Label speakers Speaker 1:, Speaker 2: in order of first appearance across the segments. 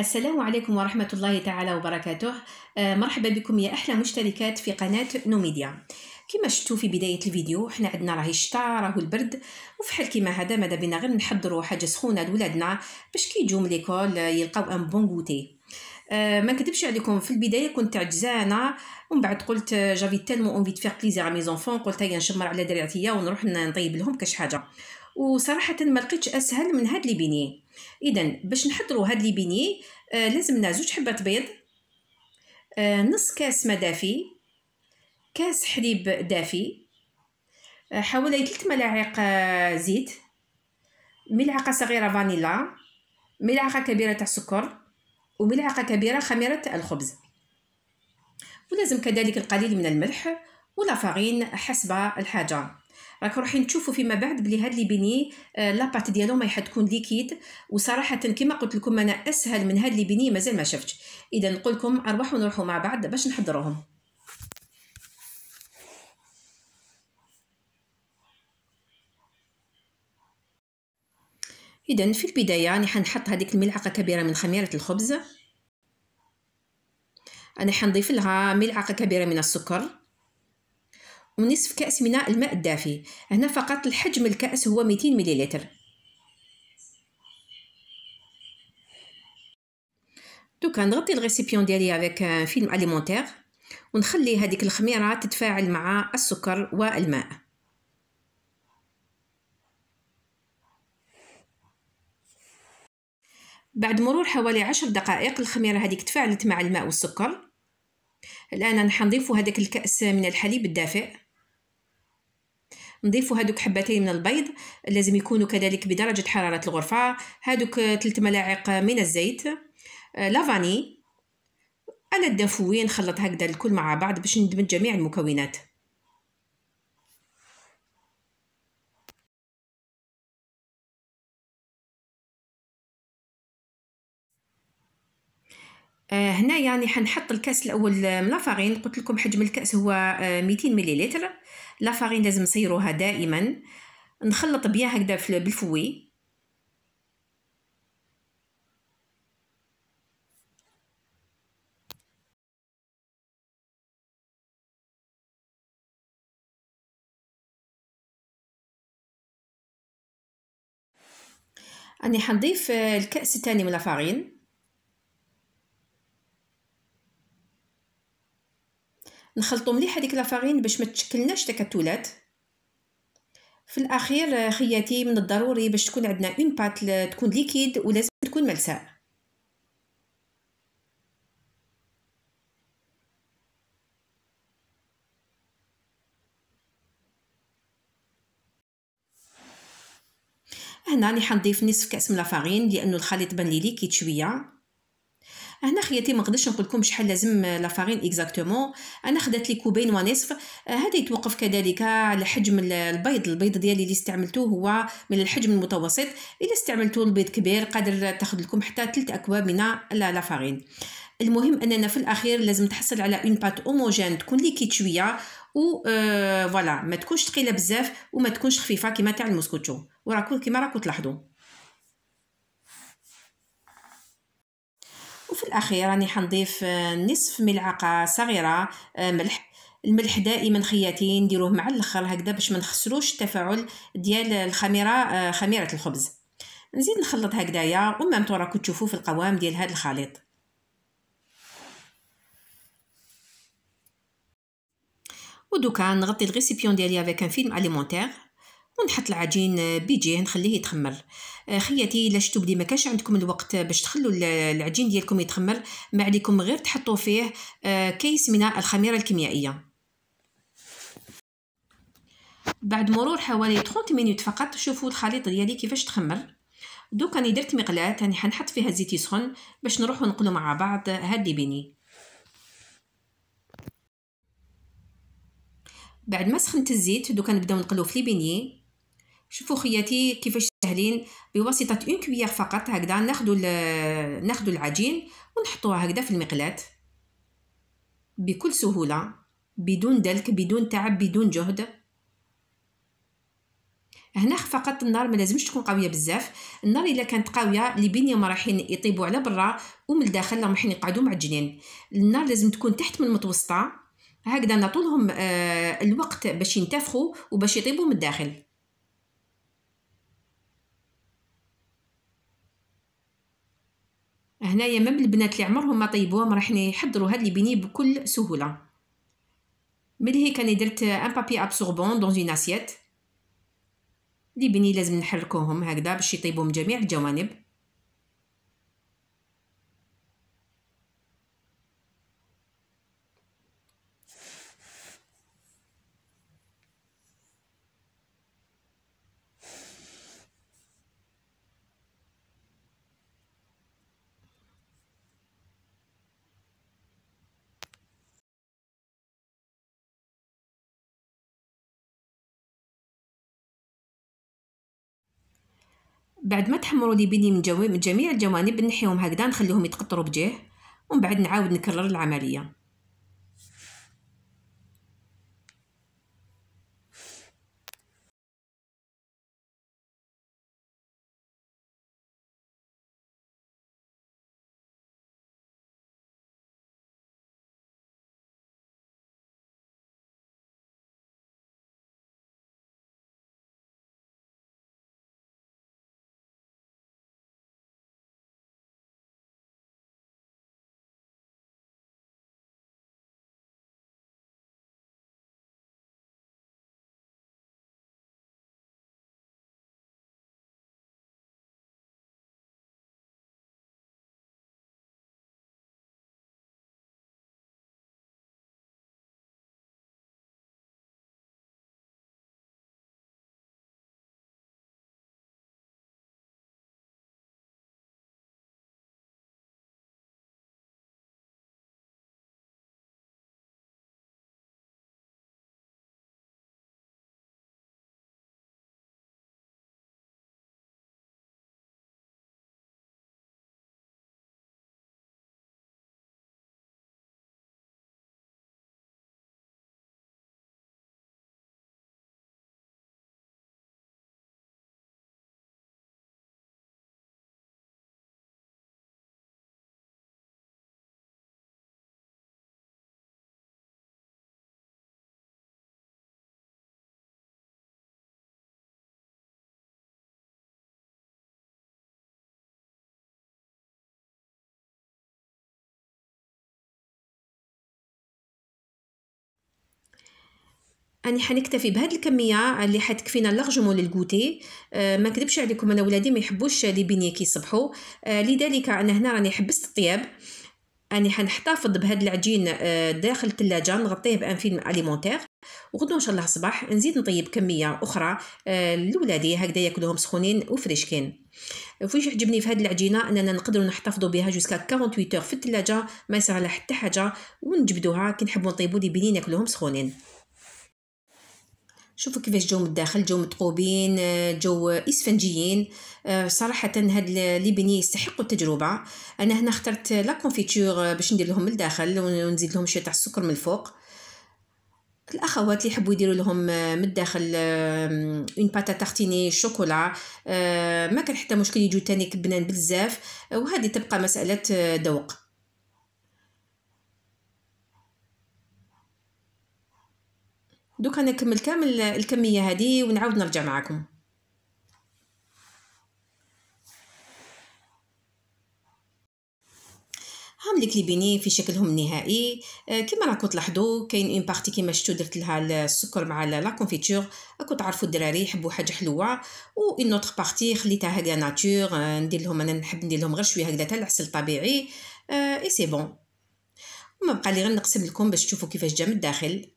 Speaker 1: السلام عليكم ورحمة الله تعالى وبركاته آه، مرحبا بكم يا أحلى مشتركات في قناة نوميديا كما شفتوا في بداية الفيديو حنا عندنا راهي الشتاء راهو البرد وفي حال كيما هذا ماذا بينا غير نحضروا حاجة سخونة لولادنا باش كي يجوا من ليكول يلقاو ان بون غوتي آه، ما نكذبش عليكم في البدايه كنت عجزانه ومن بعد قلت جافي تالمون اونفي دو فيغ بليزير ا ميزونفون قلت هيا نشمر على درعتيا ونروح نطيب لهم كاش حاجه وصراحه ما لقيتش اسهل من هاد لي بيني اذا باش نحضروا هاد لي بيني آه لازمنا زوج حبات بيض آه نص كاس ما دافي كاس حليب دافي آه حوالي 3 ملاعق آه زيت ملعقه صغيره فانيلا ملعقه كبيره تاع سكر وملعقه كبيره خميره الخبز ولازم كذلك القليل من الملح ولا فارين حسب الحاجه راك رايحين تشوفوا فيما بعد بلي هاد لي بيني آه، لاباط ديالو ما تكون ليكيد وصراحه كما قلت لكم انا اسهل من هاد لي بيني مازال ما شفتش اذا نقول لكم اروحوا نروحوا مع بعض باش نحضروهم اذا في البدايه راني حنحط هذيك الملعقه كبيره من خميره الخبز انا حنضيف لها ملعقه كبيره من السكر ونصف كأس من الماء الدافي هنا فقط الحجم الكأس هو 200 مليلتر دوكا نغطي الغيسيبيون ديالي افيك فيلم اليمونتير ونخلي هذيك الخميره تتفاعل مع السكر والماء بعد مرور حوالي عشر دقائق الخميرة هذيك تفاعلت مع الماء والسكر الآن أنا نضيف هذاك الكأس من الحليب الدافئ نضيفوا هذوك حبتين من البيض لازم يكونوا كذلك بدرجة حرارة الغرفة هذوك ثلاث ملاعق من الزيت آه، لافاني انا الدفوي نخلط هكذا الكل مع بعض باش ندمج جميع المكونات آه، هنا يعني حنحط الكاس الاول آه، من لافارين قلت لكم حجم الكاس هو 200 آه، مليلتر لافارين لازم نصيروها دائما نخلط بها هكذا بالفوي راني حنضيف الكاس الثاني من لافارين نخلطو مليح هذيك لافارين باش ما تشكلناش تكتلات في الاخير آه، خياتي من الضروري باش تكون عندنا اون بات تكون ليكيد ولازم تكون ملساء هنا راني حنضيف نصف كاس من لافارين لانه الخليط بان لي ليكيد شويه هنا خياتي ما نقدرش نقول لكم شحال لازم لافارين اكزاكتومون انا خدات لي كوبين ونصف آه، هذا يتوقف كذلك على حجم البيض البيض ديالي اللي استعملته هو من الحجم المتوسط الا استعملتوا البيض كبير قادر تاخذ لكم حتى 3 اكواب من لافارين المهم اننا في الاخير لازم تحصل على اون بات اوموجين تكون ليكيد شويه و فوالا آه، ما تكونش ثقيله بزاف وما تكونش خفيفه كما تاع المسكوتشو وراكم كما راكم تلاحظوا وفي الأخير راني حنضيف آه، نصف ملعقة صغيرة آه، ملح الملح دائما خياتي نديروه مع الاخر هكذا باش ما نخسروش التفاعل ديال الخميره آه، خميره الخبز نزيد نخلط هكذايا ومام راكو تشوفوا في القوام ديال هذا الخليط ودوكا نغطي الريسيبيون ديالي افيك ان فيلم اليمونتير ونحط العجين آه، بيجيه نخليه يتخمر آه، خياتي الا شتو بلي ما كانش عندكم الوقت باش تخلوا العجين ديالكم يتخمر ما عليكم غير تحطوا فيه آه، كيس من الخميره الكيميائيه بعد مرور حوالي 30 مينوت فقط شوفوا الخليط ديالي كيفاش تخمر دوك انا درت مقلاه راني حنحط فيها الزيت يسخن باش نروحو نقلو مع بعض هاد بيني بعد ما سخنت الزيت دوكا نبداو نقلو في لي بيني شوفوا خياتي كيفاش سهلين بواسطه اون كويير فقط هكذا ناخذوا ناخذوا العجين ونحطوها هكذا في المقلاة بكل سهوله بدون دلك بدون تعب بدون جهد هنا فقط النار ما لازمش تكون قويه بزاف النار الا كانت قويه لبين ما رايحين يطيبوا على برا ومن الداخل رايحين يقعدوا معجنين النار لازم تكون تحت من المتوسطه هكذا نعطولهم آه، الوقت باش ينتفخوا وباش يطيبوا من الداخل هنايا ميم البنات اللي عمرهم ما طيبوهم راح يحضروا هاد لي بيني بكل سهوله ملهي انا درت ان بابي ابسوربون دون اون اسيت لي بيني لازم نحركوهم هكذا باش من جميع الجوانب بعد ما تحمروا لي بيني من جميع الجوانب نحيهم هكذا نخليهم يتقطروا بجيه ومن بعد نعاود نكرر العمليه أنا حنكتفي بهاد الكمية اللي حتكفينا لغجمو للغوتي أه، ما نكذبش عليكم أنا ولادي ما يحبوش لي بيني كي يصبحوا أه، لذلك أنا هنا راني حبست الطياب أنا حنحتفظ بهاد العجين أه، داخل الثلاجة نغطيه بأن فيلم أليمونتير وغدو إن شاء الله صباح نزيد نطيب كمية أخرى لولادي هكذا ياكلوهم سخونين وفريشكين وفيش يعجبني في هذه العجينه اننا نقدروا نحتفظوا بها جوسكا 48 اور في الثلاجه ما يصير لها حتى حاجه ونجبدوها كي نحبوا نطيبوا دي بنين ناكلوهم سخونين شوفوا كيفاش جو من الداخل جو متقوبين آه، جو اسفنجيين آه، صراحه هاد لي بنيه يستحقوا التجربه انا هنا اخترت لا كونفيتور آه، باش ندير لهم من الداخل ونزيد لهم شويه تاع السكر من الفوق الاخوات اللي يحبوا يديروا لهم من الداخل اون باتا تارتيني شوكولا ما كان حتى مشكل يجوا تاني كبنان بزاف وهذه تبقى مساله ذوق دوكا نكمل كامل الكميه هذه ونعاود نرجع معكم هام لي كليبيني في شكلهم النهائي آه، كما راكم تلاحظوا كاين اون بارتي كيما شفتوا درت لها السكر مع لا كونفيتور راكم تعرفوا الدراري يحبوا حاجه حلوه و اون اوتر بارتي خليتها هكا ناتور آه، ندير لهم انا نحب ندير لهم غير شويه هكذا تاع العسل الطبيعي اي سي بون ما بقى لي غير نقسم لكم باش تشوفوا كيفاش جا من الداخل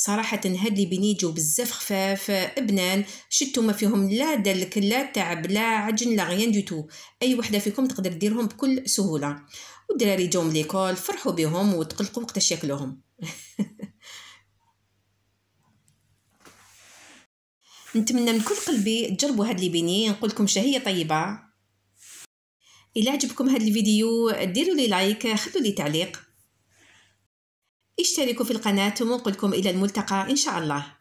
Speaker 1: صراحة هاد اللي بنيجو بزاف خفاف بنان شتو ما فيهم لا دلك لا تعب لا عجن لا غيان دو تو اي وحدة فيكم تقدر ديرهم بكل سهولة والدراري جوم ليكول فرحوا بهم وتقلقوا وقتاش ياكلوهم نتمنى من كل قلبي تجربوا هاد اللي بيني نقول لكم شهيه طيبه إلا عجبكم هاد الفيديو ديروا لي لايك خلوا لي تعليق اشتركوا في القناة ونقلكم إلى الملتقى إن شاء الله